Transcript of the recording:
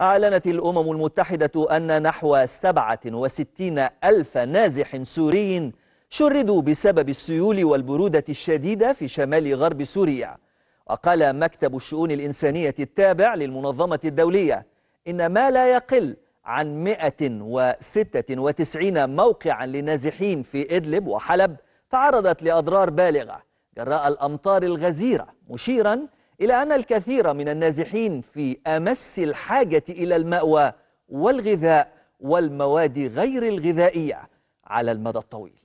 أعلنت الأمم المتحدة أن نحو 67 ألف نازح سوري شردوا بسبب السيول والبرودة الشديدة في شمال غرب سوريا وقال مكتب الشؤون الإنسانية التابع للمنظمة الدولية إن ما لا يقل عن 196 موقعا لنازحين في إدلب وحلب تعرضت لأضرار بالغة جراء الأمطار الغزيرة مشيرا إلى أن الكثير من النازحين في أمس الحاجة إلى المأوى والغذاء والمواد غير الغذائية على المدى الطويل